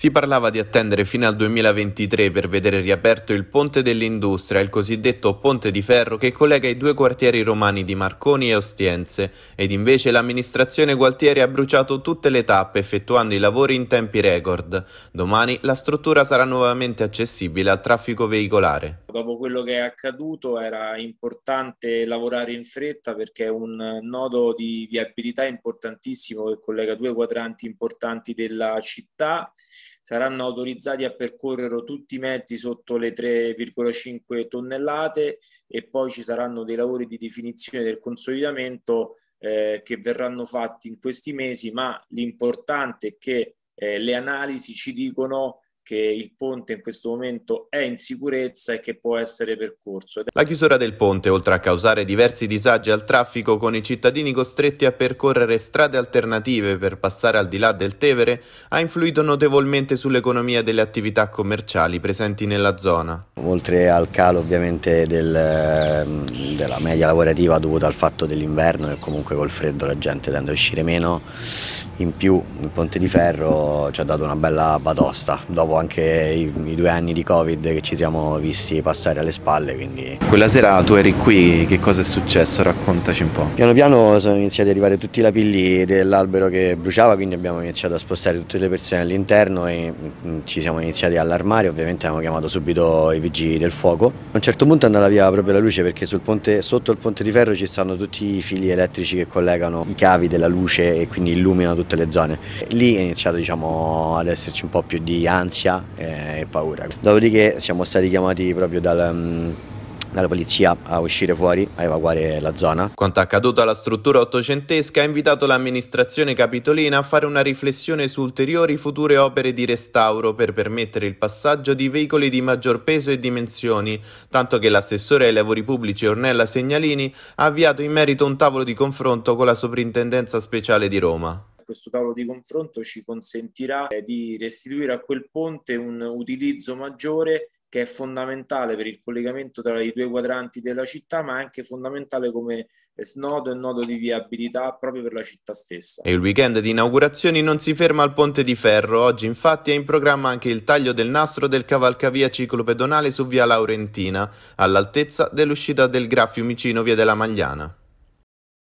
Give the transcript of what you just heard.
Si parlava di attendere fino al 2023 per vedere riaperto il Ponte dell'Industria, il cosiddetto Ponte di Ferro che collega i due quartieri romani di Marconi e Ostiense, ed invece l'amministrazione Gualtieri ha bruciato tutte le tappe effettuando i lavori in tempi record. Domani la struttura sarà nuovamente accessibile al traffico veicolare. Dopo quello che è accaduto era importante lavorare in fretta perché è un nodo di viabilità importantissimo che collega due quadranti importanti della città saranno autorizzati a percorrere tutti i mezzi sotto le 3,5 tonnellate e poi ci saranno dei lavori di definizione del consolidamento eh, che verranno fatti in questi mesi, ma l'importante è che eh, le analisi ci dicono che il ponte in questo momento è in sicurezza e che può essere percorso. La chiusura del ponte, oltre a causare diversi disagi al traffico, con i cittadini costretti a percorrere strade alternative per passare al di là del Tevere, ha influito notevolmente sull'economia delle attività commerciali presenti nella zona. Oltre al calo ovviamente del, della media lavorativa dovuta al fatto dell'inverno e comunque col freddo la gente tende a uscire meno, in più il ponte di ferro ci ha dato una bella batosta dopo anche i, i, due anni di Covid che ci siamo visti passare alle spalle. Quindi. Quella sera tu eri qui, che cosa è successo? Raccontaci un po'. Piano piano sono iniziati ad arrivare tutti i lapilli dell'albero che bruciava, quindi abbiamo iniziato a spostare tutte le persone all'interno e mm, ci siamo iniziati a allarmare, ovviamente abbiamo chiamato subito i vigili del fuoco. A un certo punto è andata via proprio la luce perché ponte, sotto il ponte di ferro ci stanno tutti i fili elettrici che collegano i cavi della luce e quindi illuminano tutte le zone. Lì è iniziato diciamo, ad esserci un po' più di ansia ansia eh, e paura. Dopodiché siamo stati chiamati proprio dal mm, dalla polizia a uscire fuori, a evacuare la zona. Quanto accaduto alla struttura ottocentesca ha invitato l'amministrazione capitolina a fare una riflessione su ulteriori future opere di restauro per permettere il passaggio di veicoli di maggior peso e dimensioni, tanto che l'assessore ai lavori pubblici Ornella Segnalini ha avviato in merito un tavolo di confronto con la Soprintendenza Speciale di Roma questo tavolo di confronto ci consentirà eh, di restituire a quel ponte un utilizzo maggiore che è fondamentale per il collegamento tra i due quadranti della città, ma anche fondamentale come snodo e nodo di viabilità proprio per la città stessa. E il weekend di inaugurazioni non si ferma al ponte di ferro. Oggi infatti è in programma anche il taglio del nastro del cavalcavia ciclopedonale su via Laurentina, all'altezza dell'uscita del Graffiumicino via della Magliana.